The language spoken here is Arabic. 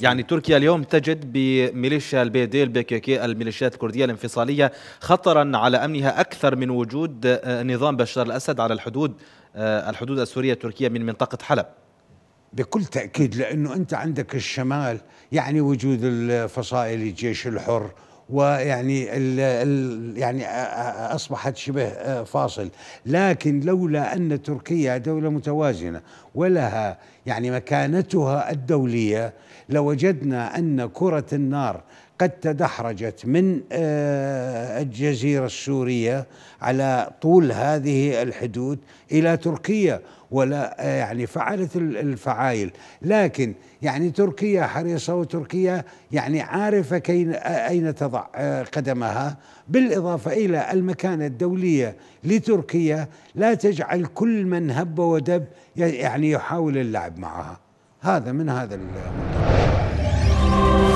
يعني تركيا اليوم تجد بميليشيا البيديل بيكيكي الميليشيات الكردية الانفصالية خطرا على أمنها أكثر من وجود آه، نظام بشار الأسد على الحدود آه، الحدود السورية التركية من منطقة حلب بكل تأكيد لأنه أنت عندك الشمال يعني وجود الفصائل الجيش الحر ويعني الـ الـ يعني اصبحت شبه فاصل لكن لولا ان تركيا دوله متوازنه ولها يعني مكانتها الدوليه لوجدنا ان كره النار قد تدحرجت من آه، الجزيرة السورية على طول هذه الحدود إلى تركيا ولا آه، يعني فعلت الفعايل لكن يعني تركيا حريصة وتركيا يعني عارفة آه، أين تضع قدمها بالإضافة إلى المكانة الدولية لتركيا لا تجعل كل من هب ودب يعني يحاول اللعب معها هذا من هذا المنطقة